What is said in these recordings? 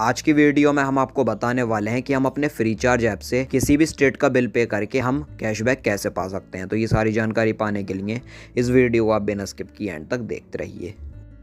आज की वीडियो में हम आपको बताने वाले हैं कि हम अपने फ्री चार्ज ऐप से किसी भी स्टेट का बिल पे करके हम कैशबैक कैसे पा सकते हैं तो ये सारी जानकारी पाने के लिए इस वीडियो को आप बिना स्किप की एंड तक देखते रहिए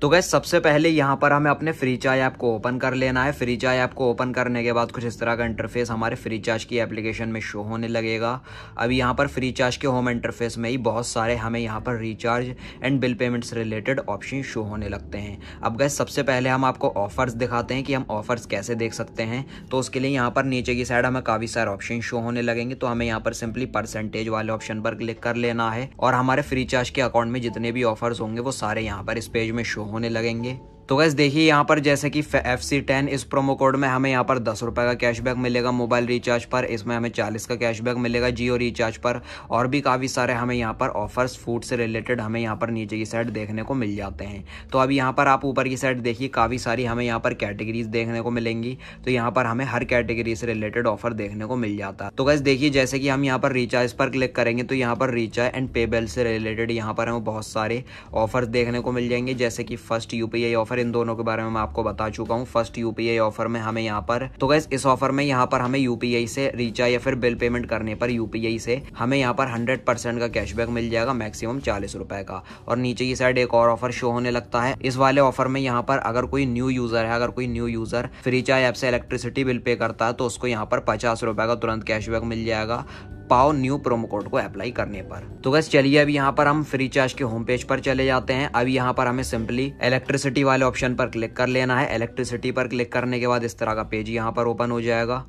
तो गैस सबसे पहले यहाँ पर हमें अपने फ्री चार्ज ऐप को ओपन कर लेना है फ्री चार्ज ऐप को ओपन करने के बाद कुछ इस तरह का इंटरफेस हमारे फ्री चार्ज की एप्लीकेशन में शो होने लगेगा अभी यहाँ पर फ्री चार्ज के होम इंटरफेस में ही बहुत सारे हमें यहाँ पर recharge and bill payments related option show होने लगते हैं अब गैस सबसे पहले हम आपको ऑफर्स दिखाते हैं कि हम ऑफर्स कैसे देख सकते हैं तो उसके लिए यहाँ पर नीचे की साइड हमें काफ़ी सारे ऑप्शन शो होने लगेंगे तो हमें यहाँ पर सिंपली परसेंटेज वाले ऑप्शन पर क्लिक कर लेना है और हमारे फ्री चार्ज के अकाउंट में जितने भी ऑफर्स होंगे वो सारे यहाँ पर इस पेज में शो होने लगेंगे तो गैस देखिए यहाँ पर जैसे कि एफ सी टेन इस प्रोमो कोड में हमें यहाँ पर दस रुपये का कैशबैक मिलेगा मोबाइल रिचार्ज पर इसमें हमें चालीस का कैशबैक मिलेगा जियो रिचार्ज पर और भी काफ़ी सारे हमें यहाँ पर ऑफर्स फूड से रिलेटेड हमें यहाँ पर नीचे की साइड देखने को मिल जाते हैं तो अब यहाँ पर आप ऊपर की साइड देखिए काफ़ी सारी हमें यहाँ पर कैटेगरीज देखने को मिलेंगी तो यहाँ पर हमें हर कैटेगरी से रिलेटेड ऑफर देखने को मिल जाता है तो गैस देखिए जैसे कि हम यहाँ पर रिचार्ज पर क्लिक करेंगे तो यहाँ पर रिचार्ज एंड पेबल से रिलेटेड यहाँ पर हमें बहुत सारे ऑफर देखने को मिल जाएंगे जैसे कि फर्स्ट यूपीआई ऑफर ऑफर इन दोनों के बारे में मैं आपको बता चुका हूँ फर्स्ट यूपीआई ऑफर में हमें यहाँ पर तो गैस इस ऑफर में यहाँ पर हमें यूपीआई से रिचार्ज या फिर बिल पेमेंट करने पर यूपीआई से हमें यहाँ पर हंड्रेड का कैशबैक मिल जाएगा मैक्सिमम चालीस का और नीचे की साइड एक और ऑफर शो होने लगता है इस वाले ऑफर में यहाँ पर अगर कोई न्यू यूजर है अगर कोई न्यू यूजर फ्रीचार्ज ऐप से इलेक्ट्रिसिटी बिल पे करता है तो उसको यहाँ पर पचास रुपए का तुरंत कैशबैक मिल जाएगा पाओ न्यू प्रोमो कोड को अप्लाई करने पर तो बस चलिए अब यहाँ पर हम फ्री चार्ज के होम पेज पर चले जाते हैं अब यहाँ पर हमें सिंपली इलेक्ट्रिसिटी वाले ऑप्शन पर क्लिक कर लेना है इलेक्ट्रिसिटी पर क्लिक करने के बाद इस तरह का पेज यहाँ पर ओपन हो जाएगा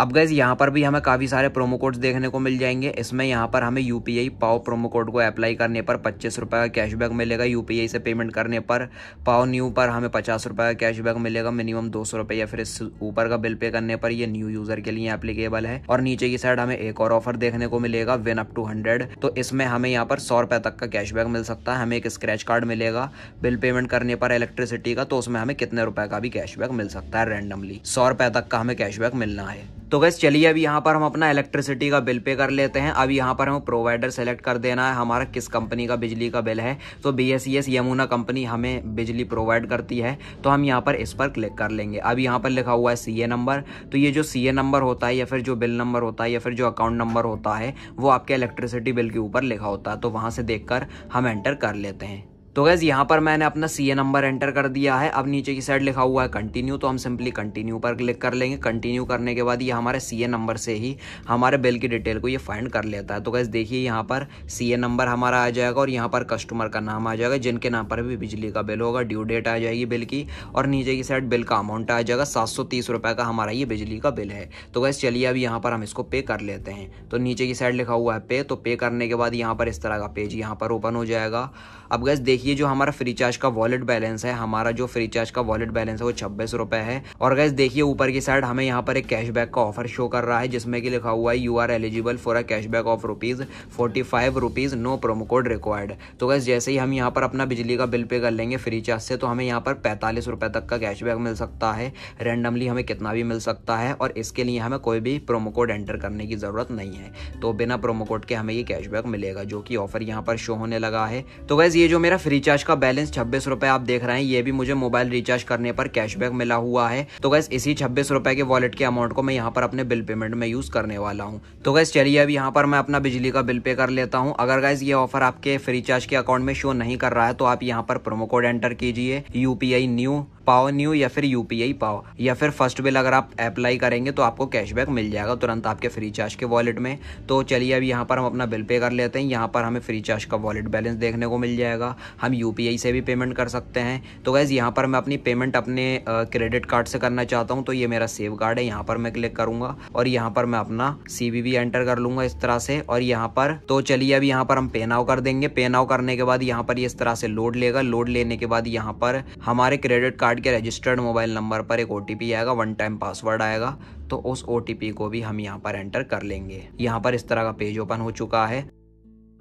अब गैस यहाँ पर भी हमें काफ़ी सारे प्रोमो कोड्स देखने को मिल जाएंगे इसमें यहाँ पर हमें यू पी आई पाओ प्रोमो कोड को अप्लाई करने पर पच्चीस रुपये का कैशबैक मिलेगा यू पी आई से पेमेंट करने पर पाओ न्यू पर हमें पचास रुपये का कैशबैक मिलेगा मिनिमम दो सौ रुपये या फिर इस ऊपर का बिल पे करने पर ये न्यू यूज़र के लिए अप्लीकेबल है और नीचे की साइड हमें एक और ऑफर देखने को मिलेगा विन अप टू हंड्रेड तो इसमें हमें यहाँ पर सौ रुपये तक का कैशबैक मिल सकता है हमें एक स्क्रैच कार्ड मिलेगा बिल पेमेंट करने पर इलेक्ट्रिसिटी का तो उसमें हमें कितने रुपये का भी कैशबैक मिल सकता है रैंडमली सौ रुपये तक का हमें कैशबैक मिलना है तो गैस चलिए अभी यहाँ पर हम अपना इलेक्ट्रिसिटी का बिल पे कर लेते हैं अब यहाँ पर हमें प्रोवाइडर सेलेक्ट कर देना है हमारा किस कंपनी का बिजली का बिल है तो बी e यमुना कंपनी हमें बिजली प्रोवाइड करती है तो हम यहाँ पर इस पर क्लिक कर लेंगे अब यहाँ पर लिखा हुआ है सी नंबर तो ये जो सी नंबर होता है या फिर जो बिल नंबर होता है या फिर जो अकाउंट नंबर होता है वो आपके इलेक्ट्रिसिटी बिल के ऊपर लिखा होता है तो वहाँ से देख हम एंटर कर लेते हैं तो गैज़ यहाँ पर मैंने अपना सी नंबर एंटर कर दिया है अब नीचे की साइड लिखा हुआ है कंटिन्यू तो हम सिंपली कंटिन्यू पर क्लिक कर लेंगे कंटिन्यू करने के बाद ये हमारे सी नंबर से ही हमारे बिल की डिटेल को ये फाइंड कर लेता है तो गैस देखिए यहाँ पर सी नंबर हमारा आ जाएगा और यहाँ पर कस्टमर का नाम आ जाएगा जिनके नाम पर भी बिजली का बिल होगा ड्यू डेट आ जाएगी बिल की और नीचे की साइड बिल का अमाउंट आ जाएगा सात का हमारा ये बिजली का बिल है तो गैस चलिए अब यहाँ पर हम इसको पे कर लेते हैं तो नीचे की साइड लिखा हुआ है पे तो पे करने के बाद यहाँ पर इस तरह का पेज यहाँ पर ओपन हो जाएगा अब गैस देखिए देखिए जो हमारा फ्री चार्ज का वॉलेट बैलेंस है हमारा जो फ्री चार्ज का वॉलेट बैलेंस है वो छब्बीस रुपए है और गैस देखिए ऊपर की साइड हमें यहाँ पर एक कैशबैक का ऑफर शो कर रहा है जिसमें कि लिखा हुआ है you are eligible for a cashback of rupees forty five rupees no promo code required तो गैस जैसे ही हम यहाँ पर अपना बिजली का बिल पे कर लेंगे फ्री चार्ज से तो हमें यहाँ पर पैंतालीस रुपए तक का कैशबैक मिल सकता है रेंडमली हमें कितना भी मिल सकता है और इसके लिए हमें कोई भी प्रोमो कोड एंटर करने की ज़रूरत नहीं है तो बिना प्रोमो कोड के हमें ये कैशबैक मिलेगा जो कि ऑफर यहाँ पर शो होने लगा है तो गैस ये जो मेरा फ्री रिचार्ज का बैलेंस छब्बीस रुपए आप देख रहे हैं ये भी मुझे मोबाइल रिचार्ज करने पर कैशबैक मिला हुआ है तो गैस इसी छब्बीस रुपए के वॉलेट के अमाउंट को मैं यहाँ पर अपने बिल पेमेंट में यूज करने वाला हूँ तो गैस चलिए अब यहाँ पर मैं अपना बिजली का बिल पे कर लेता हूँ अगर गैस ये ऑफर आपके फ्री चार्ज के अकाउंट में शो नहीं कर रहा है तो आप यहाँ पर प्रोमो कोड एंटर कीजिए यूपीआई न्यू पाओ न्यू या फिर यूपीआई पाओ या फिर फर्स्ट बिल अगर आप अप्लाई करेंगे तो आपको कैशबैक मिल जाएगा तुरंत आपके फ्री चार्ज के वॉलेट में तो चलिए अब यहाँ पर हम अपना बिल पे कर लेते हैं यहाँ पर हमें फ्री चार्ज का वॉलेट बैलेंस देखने को मिल जाएगा हम यू से भी पेमेंट कर सकते हैं तो गैज़ यहाँ पर मैं अपनी पेमेंट अपने क्रेडिट कार्ड से करना चाहता हूँ तो ये मेरा सेव कार्ड है यहाँ पर मैं क्लिक करूँगा और यहाँ पर मैं अपना सी एंटर कर लूँगा इस तरह से और यहाँ पर तो चलिए अब यहाँ पर हम पे नाउ कर देंगे पे नाउ करने के बाद यहाँ पर इस तरह से लोड लेगा लोड लेने के बाद यहाँ पर हमारे क्रेडिट कार्ड कार्ड के रजिस्टर्ड मोबाइल नंबर पर एक ओ आएगा वन टाइम पासवर्ड आएगा तो उस ओ को भी हम यहाँ पर एंटर कर लेंगे यहाँ पर इस तरह का पेज ओपन हो चुका है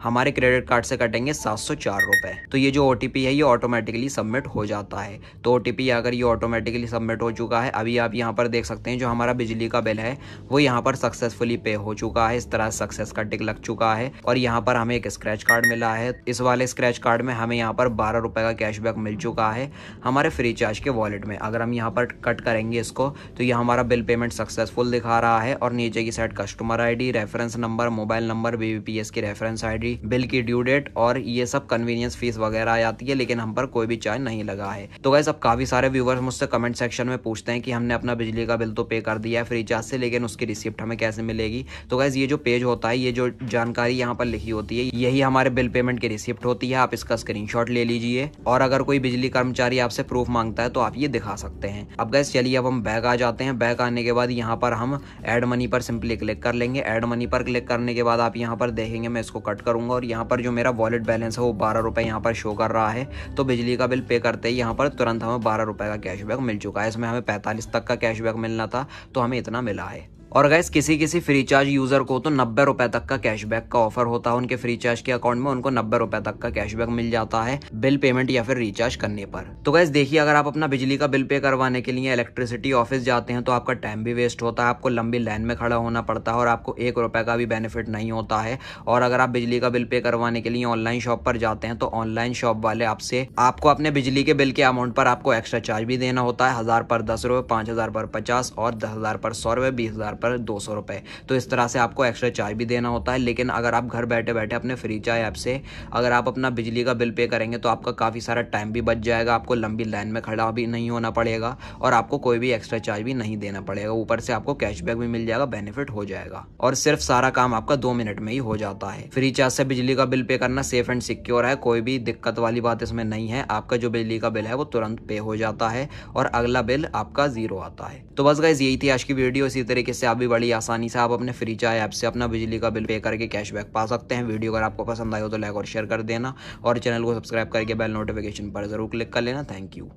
हमारे क्रेडिट कार्ड से कटेंगे सात सौ चार रुपए तो ये जो ओ है ये ऑटोमेटिकली सबमिट हो जाता है तो ओ अगर ये ऑटोमेटिकली सबमिट हो चुका है अभी आप यहाँ पर देख सकते हैं जो हमारा बिजली का बिल है वो यहाँ पर सक्सेसफुली पे हो चुका है इस तरह सक्सेस का टिक लग चुका है और यहाँ पर हमें एक स्क्रैच कार्ड मिला है इस वाले स्क्रैच कार्ड में हमें यहाँ पर बारह रुपये का कैशबैक मिल चुका है हमारे फ्री चार्ज के वॉलेट में अगर हम यहाँ पर कट करेंगे इसको तो ये हमारा बिल पेमेंट सक्सेसफुल दिखा रहा है और नीचे की side customer I D reference number mobile number एस की रेफरेंस डी भी बिल की ड्यू डेट और ये सब कन्वीनियंस फीस वगैरह आ जाती है लेकिन हम पर कोई भी चार्ज नहीं लगा है तो गैस अब काफी सारे व्यूवर्स मुझसे कमेंट सेक्शन में पूछते हैं कि हमने अपना बिजली का बिल तो पे कर दिया है फ्री चार्ज से लेकिन उसकी रिसिप्ट हमें कैसे मिलेगी तो गैस ये जो पेज होता है ये जो जानकारी यहाँ पर लिखी होती है यही हमारे बिल पेमेंट की रिसिप्ट होती है आप इसका स्क्रीन ले लीजिए और अगर कोई बिजली कर्मचारी आपसे प्रूफ मांगता है तो आप ये दिखा सकते हैं अब गैस चलिए अब हम बैग आ जाते हैं बैग आने के बाद यहाँ पर हम एड मनी पर सिंपली क्लिक कर लेंगे एड मनी पर क्लिक करने के बाद आप यहाँ पर देखेंगे मैं इसको कट करूँ करूँगा और यहाँ पर जो मेरा वॉलेट बैलेंस है वो बारह रुपये यहाँ पर शो कर रहा है तो बिजली का बिल पे करते ही यहाँ पर तुरंत हमें बारह रुपये का कैशबैक मिल चुका है इसमें हमें पैंतालीस तक का कैशबैक मिलना था तो हमें इतना मिला है और गैस किसी किसी फ्री चार्ज यूज़र को तो नब्बे रुपए तक का कैशबैक का ऑफर होता है उनके फ्री चार्ज के अकाउंट में उनको नब्बे रुपए तक का कैशबैक मिल जाता है बिल पेमेंट या फिर रिचार्ज करने पर तो गैस देखिए अगर आप अपना बिजली का बिल पे करवाने के लिए इलेक्ट्रिसिटी ऑफिस जाते हैं तो आपका टाइम भी वेस्ट होता है आपको लंबी लाइन में खड़ा होना पड़ता है और आपको एक रुपए का भी बेनिफिट नहीं होता है और अगर आप बिजली का बिल पे करवाने के लिए ऑनलाइन शॉप पर जाते हैं तो ऑनलाइन शॉप वाले आपसे आपको अपने बिजली के बिल के अमाउंट पर आपको एक्स्ट्रा चार्ज भी देना होता है हजार पर दस रुपए पांच हजार पर पचास और दस हजार पर सौ रुपए बीस हजार पर दो सौ रुपये तो इस तरह से आपको एक्स्ट्रा चार्ज भी देना होता है लेकिन अगर आप घर बैठे बैठे अपने फ्री चाय ऐप से अगर आप अपना बिजली का बिल पे करेंगे तो आपका काफ़ी सारा टाइम भी बच जाएगा आपको लंबी लाइन में खड़ा भी नहीं होना पड़ेगा और आपको कोई भी एक्स्ट्रा चार्ज भी नहीं देना पड़ेगा ऊपर से आपको कैशबैक भी मिल जाएगा बेनिफिट हो जाएगा और सिर्फ सारा काम आपका दो मिनट में ही हो जाता है फ्री चार्ज से बिजली का बिल पे करना सेफ एंड सिक्योर है कोई भी दिक्कत वाली बात इसमें नहीं है आपका जो बिजली का बिल है वो तुरंत पे हो जाता है और अगला बिल आपका जीरो आता है तो बस गाइज यही थी आज की वीडियो इसी तरीके से आप भी बड़ी आसानी से आप अपने फ्री ऐप से अपना बिजली का बिल पे करके कैशबैक पा सकते हैं वीडियो अगर आपको पसंद आए हो तो लाइक और शेयर कर देना और चैनल को सब्सक्राइब करके बेल नोटिफिकेशन पर ज़रूर क्लिक कर लेना थैंक यू